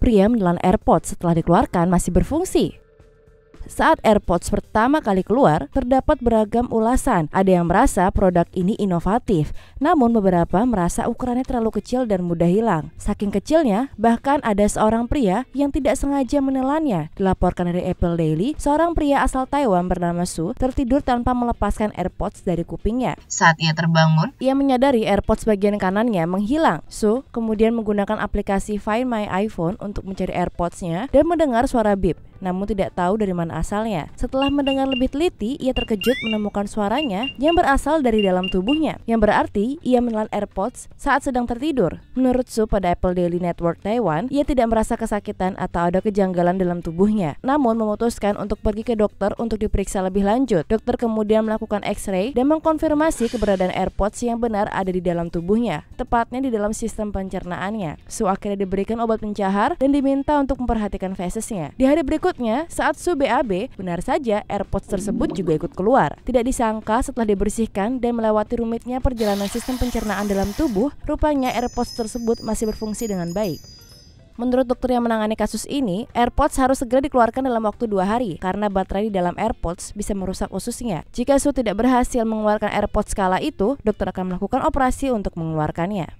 pria menelan AirPods setelah dikeluarkan masih berfungsi. Saat AirPods pertama kali keluar, terdapat beragam ulasan. Ada yang merasa produk ini inovatif, namun beberapa merasa ukurannya terlalu kecil dan mudah hilang. Saking kecilnya, bahkan ada seorang pria yang tidak sengaja menelannya. Dilaporkan dari Apple Daily, seorang pria asal Taiwan bernama Su tertidur tanpa melepaskan AirPods dari kupingnya. Saat ia terbangun, ia menyadari AirPods bagian kanannya menghilang. Su kemudian menggunakan aplikasi Find My iPhone untuk mencari AirPods-nya dan mendengar suara bip namun tidak tahu dari mana asalnya. Setelah mendengar lebih teliti, ia terkejut menemukan suaranya yang berasal dari dalam tubuhnya, yang berarti ia menelan AirPods saat sedang tertidur. Menurut Su pada Apple Daily Network Taiwan, ia tidak merasa kesakitan atau ada kejanggalan dalam tubuhnya, namun memutuskan untuk pergi ke dokter untuk diperiksa lebih lanjut. Dokter kemudian melakukan X-ray dan mengkonfirmasi keberadaan AirPods yang benar ada di dalam tubuhnya, tepatnya di dalam sistem pencernaannya. Su akhirnya diberikan obat pencahar dan diminta untuk memperhatikan fesesnya. Di hari berikut Berikutnya, saat Su BAB, benar saja AirPods tersebut juga ikut keluar. Tidak disangka setelah dibersihkan dan melewati rumitnya perjalanan sistem pencernaan dalam tubuh, rupanya AirPods tersebut masih berfungsi dengan baik. Menurut dokter yang menangani kasus ini, AirPods harus segera dikeluarkan dalam waktu dua hari karena baterai di dalam AirPods bisa merusak ususnya. Jika Su tidak berhasil mengeluarkan AirPods skala itu, dokter akan melakukan operasi untuk mengeluarkannya.